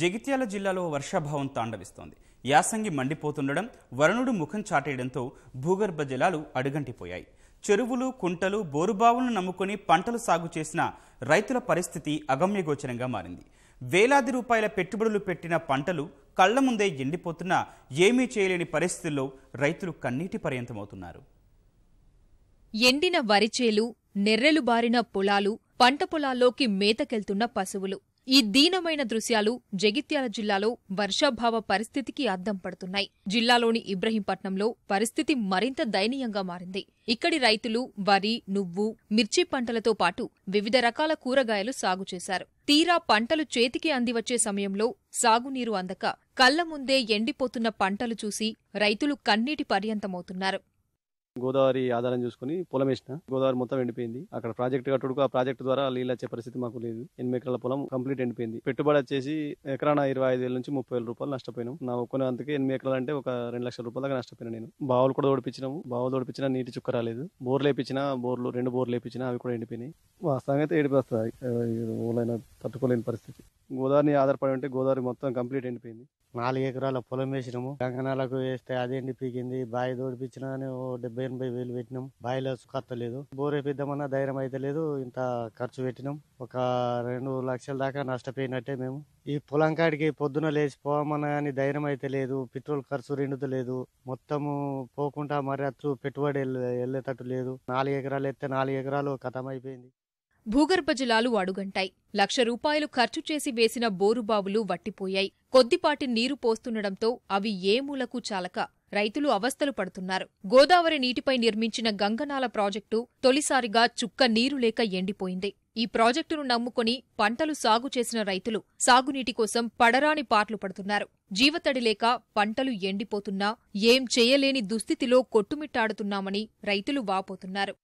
జగిత్యాల జిల్లాలో వర్షాభావం తాండవిస్తోంది యాసంగి మండిపోతుండడం వరుణుడు ముఖం చాటేయడంతో భూగర్భ జలాలు అడుగంటిపోయాయి చెరువులు కుంటలు బోరుబావులను నమ్ముకొని పంటలు సాగు చేసిన రైతుల పరిస్థితి అగమ్యగోచరంగా మారింది వేలాది రూపాయల పెట్టుబడులు పెట్టిన పంటలు కళ్ల ముందే ఎండిపోతున్నా ఏమీ చేయలేని పరిస్థితుల్లో రైతులు కన్నీటి పర్యంతమవుతున్నారు ఎండిన వరిచేలు నెర్రెలు బారిన పొలాలు పంట పొలాల్లోకి మేతకెళ్తున్న పశువులు ఈ దీనమైన దృశ్యాలు జగిత్యాల జిల్లాలో వర్షాభావ పరిస్థితికి అద్దం పడుతున్నాయి జిల్లాలోని ఇబ్రహీంపట్నంలో పరిస్థితి మరింత దయనీయంగా మారింది ఇక్కడి రైతులు వరి నువ్వు మిర్చి పంటలతో పాటు వివిధ రకాల కూరగాయలు సాగు చేశారు తీరా పంటలు చేతికి అందివచ్చే సమయంలో సాగునీరు అందక కళ్ల ముందే ఎండిపోతున్న పంటలు చూసి రైతులు కన్నీటి పర్యంతమవుతున్నారు గోదావరి ఆధారం చూసుకుని పొలం వేసిన గోదావరి మొత్తం ఎండిపోయింది అక్కడ ప్రాజెక్ట్ కట్టుడుకు ఆ ప్రాజెక్ట్ ద్వారా నీళ్ళు వచ్చే పరిస్థితి మాకు లేదు ఎనిమిది ఎకరాల పొలం కంప్లీట్ ఎండిపోయింది పెట్టుబడి వచ్చేసి ఎకరాన ఇరవై ఐదు వేల నుంచి ముప్పై వేల రూపాయలు నష్టపోయినాం నా ఒక్కనే అందుకే ఎనిమిది ఎకరాలు అంటే ఒక రెండు లక్షల రూపాయలకి దాకా నష్టపోయినా నేను బావులు కూడా తోడిపించినాము బావులు తోడిపించినా నీటి చుక్క రాలేదు బోర్లు వేపించిన బోర్లు రెండు బోర్లు వేపించినా అవి కూడా ఎండిపోయినాయి వాస్తవంగా అయితే ఏడిపోస్తాయి ఊళ్ళైనా తట్టుకోలేని పరిస్థితి గోదావరిని ఆధారపడి ఉంటే గోదావరి మొత్తం కంప్లీట్ ఎండిపోయింది నాలుగు ఎకరాల పొలం వేసినాము గంగనాలకు వేస్తే అది ఎండి పీకింది బావి ఓ డెబ్బై ఎనభై వేలు పెట్టినాం బావిలో కత్తలేదు బోర్ వేపిద్దామన్నా ధైర్యం అయితే లేదు ఇంత ఖర్చు పెట్టినాం ఒక రెండు లక్షల దాకా నష్టపోయినట్టే మేము ఈ పొలం కాడికి పొద్దున పోవమన్నా కానీ ధైర్యం అయితే లేదు పెట్రోల్ ఖర్చు లేదు మొత్తము పోకుండా మరి అచ్చు పెట్టుబడి వెళ్ళేటట్టు లేదు నాలుగు ఎకరాలు ఎత్తే నాలుగు ఎకరాలు కథమైపోయింది భూగర్భజలాలు అడుగంటాయి లక్ష రూపాయలు ఖర్చు చేసి వేసిన బోరుబావులు వట్టిపోయాయి కొద్దిపాటి నీరు పోస్తుండడంతో అవి ఏ మూలకు చాలక రైతులు అవస్థలు పడుతున్నారు గోదావరి నీటిపై నిర్మించిన గంగనాల ప్రాజెక్టు తొలిసారిగా చుక్క నీరు లేక ఎండిపోయింది ఈ ప్రాజెక్టును నమ్ముకొని పంటలు సాగు చేసిన రైతులు సాగునీటి కోసం పడరాని పార్లు పడుతున్నారు జీవతడి లేక పంటలు ఎండిపోతున్నా ఏం చేయలేని దుస్థితిలో కొట్టుమిట్టాడుతున్నామని రైతులు వాపోతున్నారు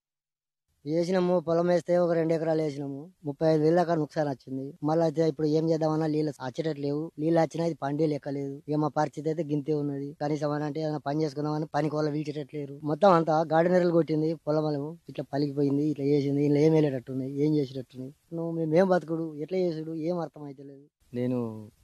వేసినాము పొలం వేస్తే ఒక రెండు ఎకరాలు వేసినాము ముప్పై ఐదు వేలు అక్కడ ఒకసారి వచ్చింది మళ్ళీ అయితే ఇప్పుడు ఏం చేద్దామన్నా నీళ్ళు వచ్చేటట్టు లేవు నీళ్ళు వచ్చినా ఇది పండే లెక్కలేదు ఏమో మా పరిస్థితి అయితే గింతే ఉన్నది కనీసం అని అంటే ఏదైనా పని చేసుకుందామని పని కోళ్ళ వీల్చేటట్లేరు మొత్తం అంతా గార్డెనర్లు కొట్టింది పొలమలము ఇట్లా పలికిపోయింది ఇట్లా చేసింది ఇట్లా ఏం వెళ్ళేటట్టుంది ఏం చేసేటట్టుంది నువ్వు మేము బతుకుడు ఎట్లా చేసుడు ఏం అర్థం అయితే లేదు నేను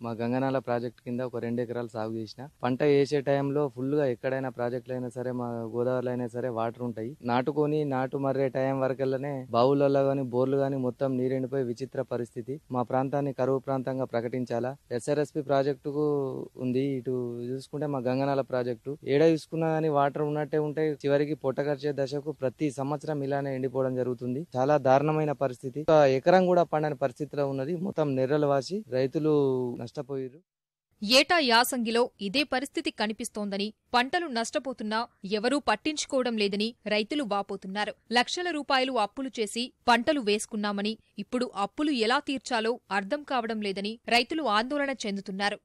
మా గంగనాల ప్రాజెక్ట్ కింద ఒక రెండు ఎకరాలు సాగు చేసిన పంట వేసే టైంలో ఫుల్గా ఎక్కడైనా ప్రాజెక్టులు అయినా సరే మా గోదావరిలో అయినా సరే వాటర్ ఉంటాయి నాటుకొని నాటు మర్రే టైం వరకెళ్ళనే బావులలో కానీ బోర్లు కానీ మొత్తం నీరెండిపోయి విచిత్ర పరిస్థితి మా ప్రాంతాన్ని కరువు ప్రాంతంగా ప్రకటించాలా ఎస్ఆర్ఎస్పి ప్రాజెక్టుకు ఉంది ఇటు చూసుకుంటే మా గంగనాల ప్రాజెక్టు ఏడా చూసుకున్నా కానీ వాటర్ ఉన్నట్టే ఉంటే చివరికి పొట్టగర్చే దశకు ప్రతి సంవత్సరం ఇలానే ఎండిపోవడం జరుగుతుంది చాలా దారుణమైన పరిస్థితి ఎకరం కూడా పండని పరిస్థితిలో ఉన్నది మొత్తం నెర్రలు వాసి రైతు రైతులు నష్టపోయారు ఏటా యాసంగిలో ఇదే పరిస్థితి కనిపిస్తోందని పంటలు నష్టపోతున్నా ఎవరూ పట్టించుకోవడం లేదని రైతులు వాపోతున్నారు లక్షల రూపాయలు అప్పులు చేసి పంటలు వేసుకున్నామని ఇప్పుడు అప్పులు ఎలా తీర్చాలో అర్థం కావడం లేదని రైతులు ఆందోళన చెందుతున్నారు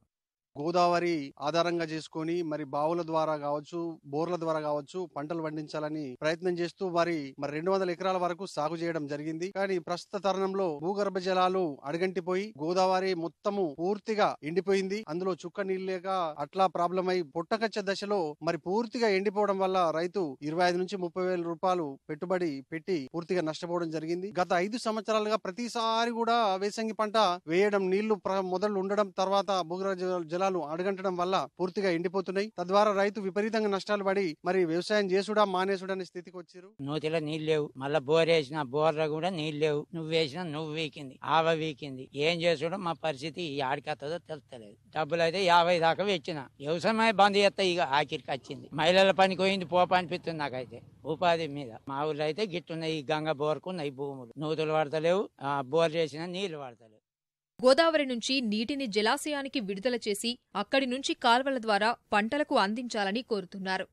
గోదావరి ఆధారంగా చేసుకొని మరి బావుల ద్వారా కావచ్చు బోర్ల ద్వారా కావచ్చు పంటలు పండించాలని ప్రయత్నం చేస్తూ వారి మరి రెండు వందల ఎకరాల వరకు సాగు చేయడం జరిగింది కానీ ప్రస్తుత తరుణంలో భూగర్భ జలాలు అడగంటిపోయి గోదావరి మొత్తము పూర్తిగా ఎండిపోయింది అందులో చుక్క నీళ్ళు లేక అట్లా ప్రాబ్లం అయి పుట్టకచ్చ దశలో మరి పూర్తిగా ఎండిపోవడం వల్ల రైతు ఇరవై ఐదు నుంచి ముప్పై వేల రూపాయలు పెట్టుబడి పెట్టి పూర్తిగా నష్టపోవడం జరిగింది గత ఐదు సంవత్సరాలుగా ప్రతిసారి కూడా వేసంగి పంట వేయడం నీళ్లు మొదలు ఉండడం తర్వాత భూగర్భ జలాలు పొలాలు అడగంటడం వల్ల పూర్తిగా ఎండిపోతున్నాయి తద్వారా రైతు విపరీతంగా నష్టాలు పడి మరి వ్యవసాయం చేసుడా మానేసుడా అనే స్థితికి వచ్చారు నూతిలో నీళ్ళు లేవు మళ్ళా బోర్ వేసిన బోర్లో కూడా నీళ్ళు లేవు నువ్వు వేసినా నువ్వు వీకింది ఆవ వీకింది ఏం చేసుడో మా పరిస్థితి ఆడికత్తదో తెలుస్తలేదు డబ్బులు అయితే యాభై దాకా వచ్చిన వ్యవసాయం బంద్ చేస్తా ఇక ఆఖరికి వచ్చింది మహిళల పని పోయింది పోప అనిపిస్తుంది నాకైతే ఉపాధి మీద మా ఊళ్ళో అయితే గిట్టున్నాయి గంగ బోర్కున్నాయి భూములు నూతులు పడతలేవు బోర్ చేసిన నీళ్లు పడతలేవు గోదావరి నుంచి నీటిని జలాశయానికి విడుదల చేసి అక్కడి నుంచి కాల్వల ద్వారా పంటలకు అందించాలని కోరుతున్నారు